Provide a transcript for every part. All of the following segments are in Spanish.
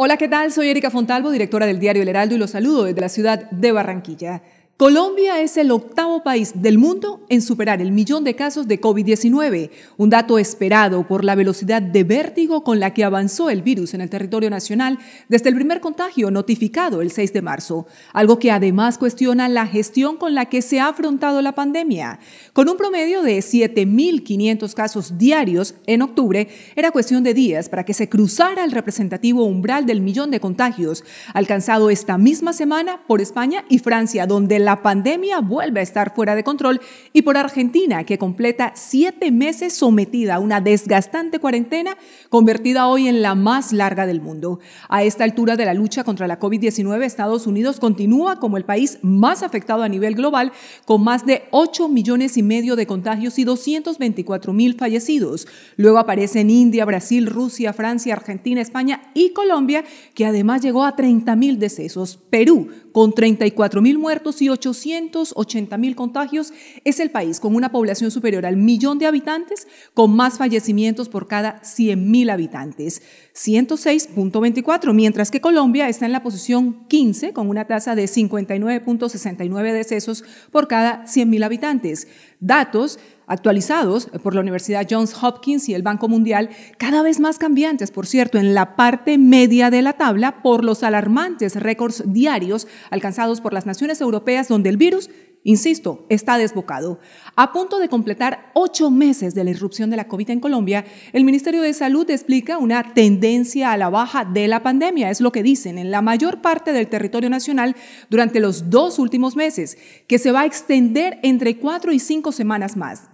Hola, ¿qué tal? Soy Erika Fontalvo, directora del diario El Heraldo, y los saludo desde la ciudad de Barranquilla. Colombia es el octavo país del mundo en superar el millón de casos de COVID-19, un dato esperado por la velocidad de vértigo con la que avanzó el virus en el territorio nacional desde el primer contagio notificado el 6 de marzo, algo que además cuestiona la gestión con la que se ha afrontado la pandemia. Con un promedio de 7.500 casos diarios en octubre, era cuestión de días para que se cruzara el representativo umbral del millón de contagios, alcanzado esta misma semana por España y Francia, donde la la pandemia vuelve a estar fuera de control y por Argentina, que completa siete meses sometida a una desgastante cuarentena convertida hoy en la más larga del mundo. A esta altura de la lucha contra la COVID-19, Estados Unidos continúa como el país más afectado a nivel global, con más de 8 millones y medio de contagios y 224 mil fallecidos. Luego aparecen India, Brasil, Rusia, Francia, Argentina, España y Colombia, que además llegó a 30 mil decesos. Perú, con 34 mil muertos y 880 mil contagios, es el país con una población superior al millón de habitantes, con más fallecimientos por cada 100.000 mil habitantes, 106.24, mientras que Colombia está en la posición 15 con una tasa de 59.69 decesos por cada 100.000 habitantes. Datos actualizados por la Universidad Johns Hopkins y el Banco Mundial, cada vez más cambiantes, por cierto, en la parte media de la tabla por los alarmantes récords diarios alcanzados por las naciones europeas donde el virus insisto, está desbocado. A punto de completar ocho meses de la irrupción de la COVID en Colombia, el Ministerio de Salud explica una tendencia a la baja de la pandemia, es lo que dicen en la mayor parte del territorio nacional durante los dos últimos meses, que se va a extender entre cuatro y cinco semanas más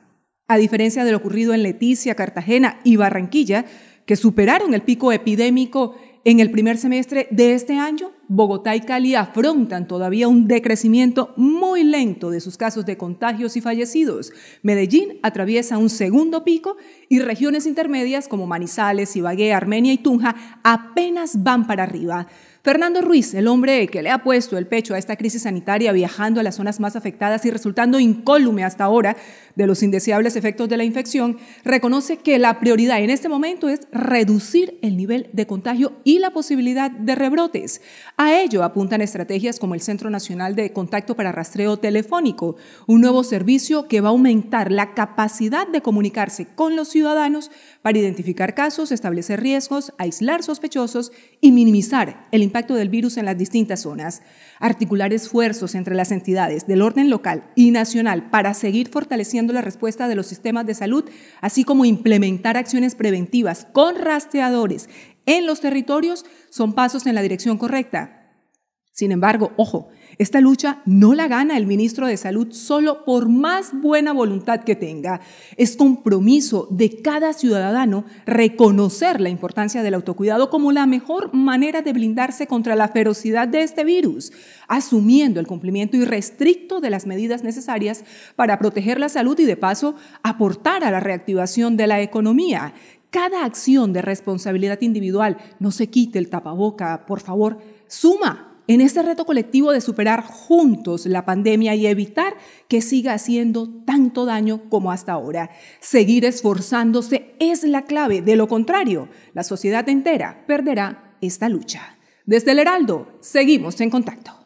a diferencia de lo ocurrido en Leticia, Cartagena y Barranquilla, que superaron el pico epidémico en el primer semestre de este año Bogotá y Cali afrontan todavía un decrecimiento muy lento de sus casos de contagios y fallecidos. Medellín atraviesa un segundo pico y regiones intermedias como Manizales, Ibagué, Armenia y Tunja apenas van para arriba. Fernando Ruiz, el hombre que le ha puesto el pecho a esta crisis sanitaria viajando a las zonas más afectadas y resultando incólume hasta ahora de los indeseables efectos de la infección, reconoce que la prioridad en este momento es reducir el nivel de contagio y la posibilidad de rebrotes. A ello apuntan estrategias como el Centro Nacional de Contacto para Rastreo Telefónico, un nuevo servicio que va a aumentar la capacidad de comunicarse con los ciudadanos para identificar casos, establecer riesgos, aislar sospechosos y minimizar el impacto del virus en las distintas zonas. Articular esfuerzos entre las entidades del orden local y nacional para seguir fortaleciendo la respuesta de los sistemas de salud, así como implementar acciones preventivas con rastreadores en los territorios son pasos en la dirección correcta. Sin embargo, ojo, esta lucha no la gana el ministro de Salud solo por más buena voluntad que tenga. Es compromiso de cada ciudadano reconocer la importancia del autocuidado como la mejor manera de blindarse contra la ferocidad de este virus, asumiendo el cumplimiento irrestricto de las medidas necesarias para proteger la salud y de paso aportar a la reactivación de la economía, cada acción de responsabilidad individual, no se quite el tapaboca, por favor, suma en este reto colectivo de superar juntos la pandemia y evitar que siga haciendo tanto daño como hasta ahora. Seguir esforzándose es la clave, de lo contrario, la sociedad entera perderá esta lucha. Desde el Heraldo, seguimos en contacto.